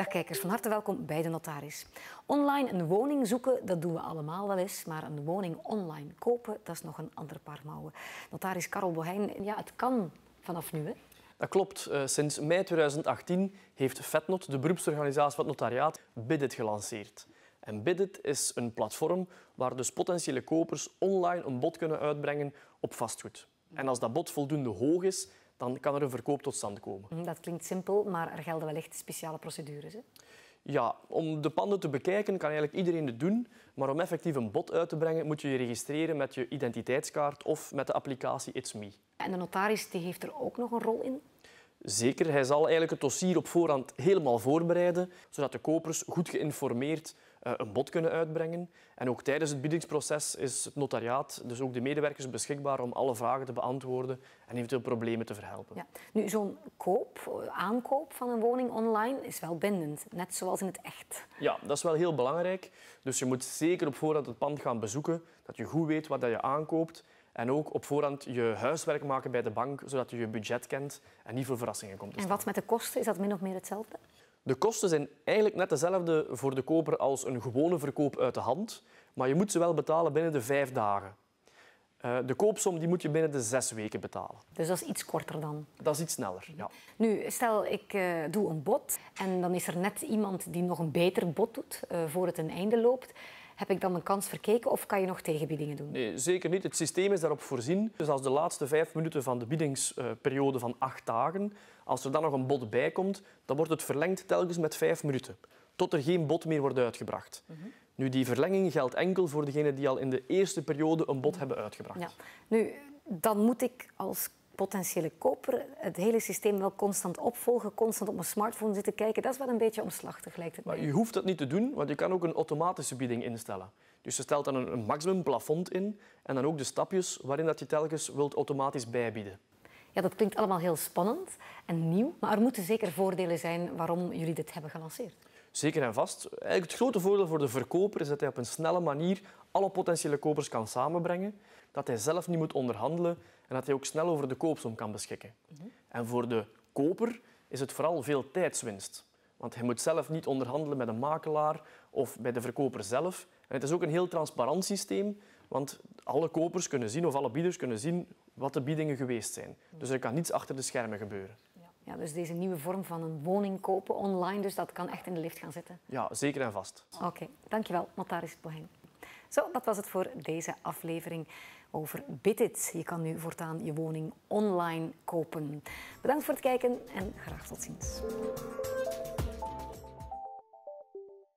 Dag kijkers, van harte welkom bij de notaris. Online een woning zoeken, dat doen we allemaal wel eens. Maar een woning online kopen, dat is nog een ander paar mouwen. Notaris Karel Boheijn, ja, het kan vanaf nu, hè? Dat klopt. Eh, sinds mei 2018 heeft FETNOT, de beroepsorganisatie van het notariaat, Bidit gelanceerd. En Bidit is een platform waar dus potentiële kopers online een bod kunnen uitbrengen op vastgoed. En als dat bod voldoende hoog is, dan kan er een verkoop tot stand komen. Mm, dat klinkt simpel, maar er gelden wellicht speciale procedures. Hè? Ja, om de panden te bekijken kan eigenlijk iedereen het doen. Maar om effectief een bod uit te brengen, moet je je registreren met je identiteitskaart of met de applicatie It's Me. En de notaris die heeft er ook nog een rol in? Zeker, hij zal eigenlijk het dossier op voorhand helemaal voorbereiden, zodat de kopers goed geïnformeerd eh, een bod kunnen uitbrengen. En ook tijdens het biedingsproces is het notariaat, dus ook de medewerkers, beschikbaar om alle vragen te beantwoorden en eventueel problemen te verhelpen. Ja. Nu, zo'n koop, eh, aankoop van een woning online is wel bindend, net zoals in het echt. Ja, dat is wel heel belangrijk. Dus je moet zeker op voorhand het pand gaan bezoeken, dat je goed weet wat je aankoopt. En ook op voorhand je huiswerk maken bij de bank, zodat je je budget kent en niet voor verrassingen komt. Te staan. En wat met de kosten? Is dat min of meer hetzelfde? De kosten zijn eigenlijk net dezelfde voor de koper als een gewone verkoop uit de hand, maar je moet ze wel betalen binnen de vijf dagen. Eh, de koopsom die moet je binnen de zes weken betalen. Dus dat is iets korter dan? Dat is iets sneller, ja. Nu, stel ik eh, doe een bod en dan is er net iemand die nog een beter bod doet uh, voor het een einde loopt. Heb ik dan een kans verkeken of kan je nog tegenbiedingen doen? Nee, zeker niet. Het systeem is daarop voorzien. Dus als de laatste vijf minuten van de biedingsperiode van acht dagen, als er dan nog een bod bij komt, dan wordt het verlengd telkens met vijf minuten. Tot er geen bod meer wordt uitgebracht. Nu, die verlenging geldt enkel voor degenen die al in de eerste periode een bod hebben uitgebracht. Ja. Nu, dan moet ik als potentiële koper het hele systeem wel constant opvolgen, constant op mijn smartphone zitten kijken, dat is wel een beetje omslachtig, lijkt het. Maar je hoeft dat niet te doen, want je kan ook een automatische bieding instellen. Dus je stelt dan een, een maximum plafond in en dan ook de stapjes waarin dat je telkens wilt automatisch bijbieden. Ja, dat klinkt allemaal heel spannend en nieuw, maar er moeten zeker voordelen zijn waarom jullie dit hebben gelanceerd. Zeker en vast. Eigenlijk het grote voordeel voor de verkoper is dat hij op een snelle manier alle potentiële kopers kan samenbrengen, dat hij zelf niet moet onderhandelen en dat hij ook snel over de koopsom kan beschikken. Mhm. En voor de koper is het vooral veel tijdswinst. Want hij moet zelf niet onderhandelen met een makelaar of bij de verkoper zelf. En het is ook een heel transparant systeem, want alle kopers kunnen zien of alle bieders kunnen zien wat de biedingen geweest zijn. Dus er kan niets achter de schermen gebeuren. Ja, dus deze nieuwe vorm van een woning kopen online, dus dat kan echt in de lift gaan zitten. Ja, zeker en vast. Oké, dankjewel, Mataris Boheng. Zo, dat was het voor deze aflevering over Bitit. Je kan nu voortaan je woning online kopen. Bedankt voor het kijken en graag tot ziens.